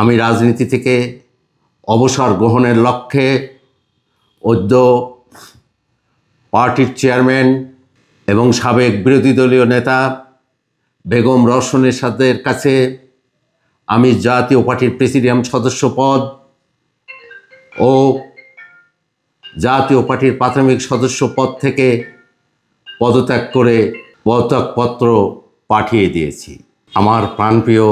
আমি রাজনীতি থেকে অবসর গ্রহণের লক্ষ্যে ঐদ্য পার্টির চেয়ারম্যান এবং সাবেক বিরোধী দলীয় নেতা বেগম রওশনের সাথে কাছে আমি জাতীয় পার্টির প্রেসিডিয়াম সদস্য পদ ও জাতীয় পার্টির প্রাথমিক সদস্য পদ থেকে পদত্যাগ করে পদত্যাগপত্র পাঠিয়ে দিয়েছি আমার প্রাণপ্রিয়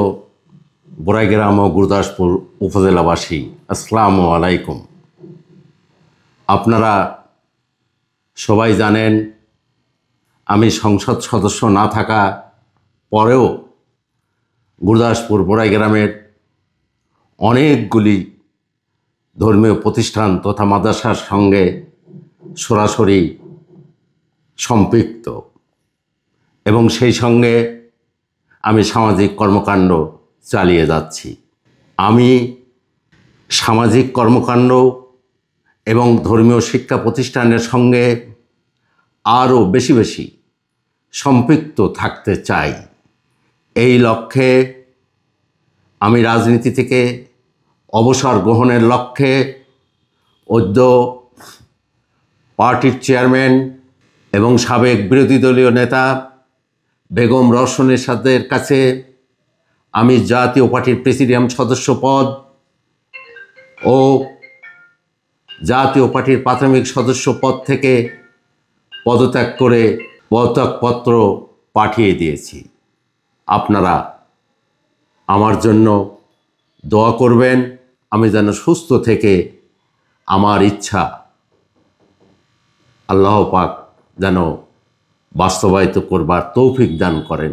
বোরাইগ্রাম ও গুরুদাসপুর উপজেলাবাসী আসসালাম আলাইকুম আপনারা সবাই জানেন আমি সংসদ সদস্য না থাকা পরেও গুরুদাসপুর বোরাইগ্রামের অনেকগুলি ধর্মীয় প্রতিষ্ঠান তথা মাদ্রাসার সঙ্গে সরাসরি সম্পৃক্ত এবং সেই সঙ্গে আমি সামাজিক কর্মকাণ্ড চালিয়ে যাচ্ছি আমি সামাজিক কর্মকাণ্ড এবং ধর্মীয় শিক্ষা প্রতিষ্ঠানের সঙ্গে আরও বেশি বেশি সম্পৃক্ত থাকতে চাই এই লক্ষ্যে আমি রাজনীতি থেকে অবসর গ্রহণের লক্ষ্যে ঐদ্য পার্টির চেয়ারম্যান এবং সাবেক বিরোধী দলীয় নেতা বেগম রওশনের সাথে কাছে আমি জাতীয় পার্টির প্রেসিডিয়াম সদস্য পদ ও জাতীয় পার্টির প্রাথমিক সদস্য পদ থেকে পদত্যাগ করে পদত্যাগপত্র পাঠিয়ে দিয়েছি আপনারা আমার জন্য দোয়া করবেন আমি যেন সুস্থ থেকে আমার ইচ্ছা আল্লাহ পাক যেন বাস্তবায়িত করবার তৌফিক দান করেন